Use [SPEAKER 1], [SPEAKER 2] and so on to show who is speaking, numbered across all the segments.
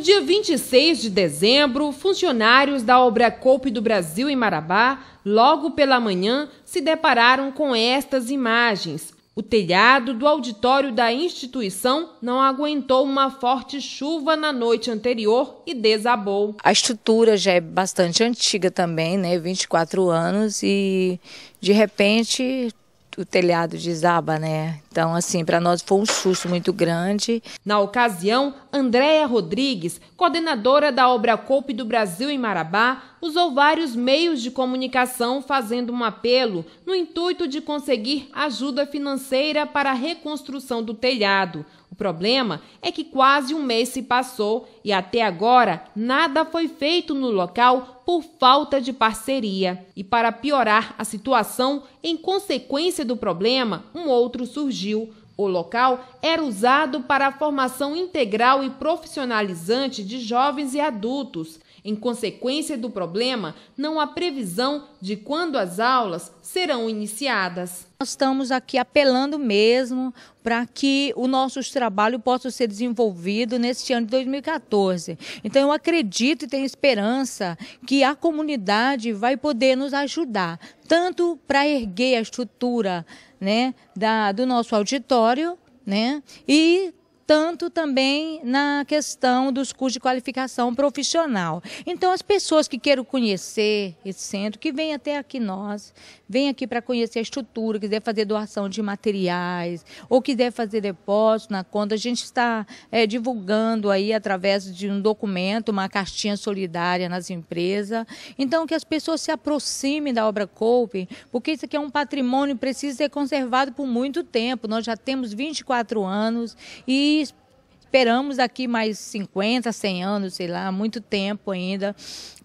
[SPEAKER 1] No dia 26 de dezembro, funcionários da obra Coupe do Brasil em Marabá, logo pela manhã, se depararam com estas imagens. O telhado do auditório da instituição não aguentou uma forte chuva na noite anterior e desabou.
[SPEAKER 2] A estrutura já é bastante antiga também, né? 24 anos e de repente o telhado desaba, né? Então, assim, para nós foi um susto muito grande. Na ocasião, Andréia
[SPEAKER 1] Rodrigues, coordenadora da obra Coupe do Brasil em Marabá, usou vários meios de comunicação fazendo um apelo no intuito de conseguir ajuda financeira para a reconstrução do telhado problema é que quase um mês se passou e até agora nada foi feito no local por falta de parceria. E para piorar a situação, em consequência do problema, um outro surgiu o local era usado para a formação integral e profissionalizante de jovens e adultos. Em consequência do problema, não há previsão
[SPEAKER 2] de quando as aulas serão iniciadas. Nós estamos aqui apelando mesmo para que o nosso trabalho possa ser desenvolvido neste ano de 2014. Então, eu acredito e tenho esperança que a comunidade vai poder nos ajudar, tanto para erguer a estrutura né, da, do nosso auditório né, e tanto também na questão dos cursos de qualificação profissional. Então, as pessoas que queiram conhecer esse centro, que vem até aqui nós, vem aqui para conhecer a estrutura, quiser fazer doação de materiais, ou quiser fazer depósito na conta, a gente está é, divulgando aí através de um documento, uma cartinha solidária nas empresas. Então, que as pessoas se aproximem da obra Cope, porque isso aqui é um patrimônio que precisa ser conservado por muito tempo. Nós já temos 24 anos e esperamos daqui mais 50, 100 anos, sei lá, muito tempo ainda,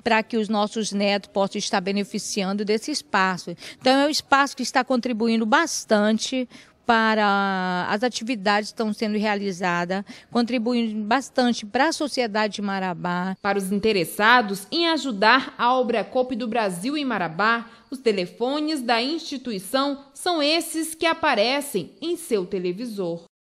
[SPEAKER 2] para que os nossos netos possam estar beneficiando desse espaço. Então, é um espaço que está contribuindo bastante para as atividades que estão sendo realizadas, contribuindo bastante para a sociedade de Marabá. Para os interessados em ajudar a obra COP do Brasil em
[SPEAKER 1] Marabá, os telefones da instituição são esses que aparecem em seu televisor.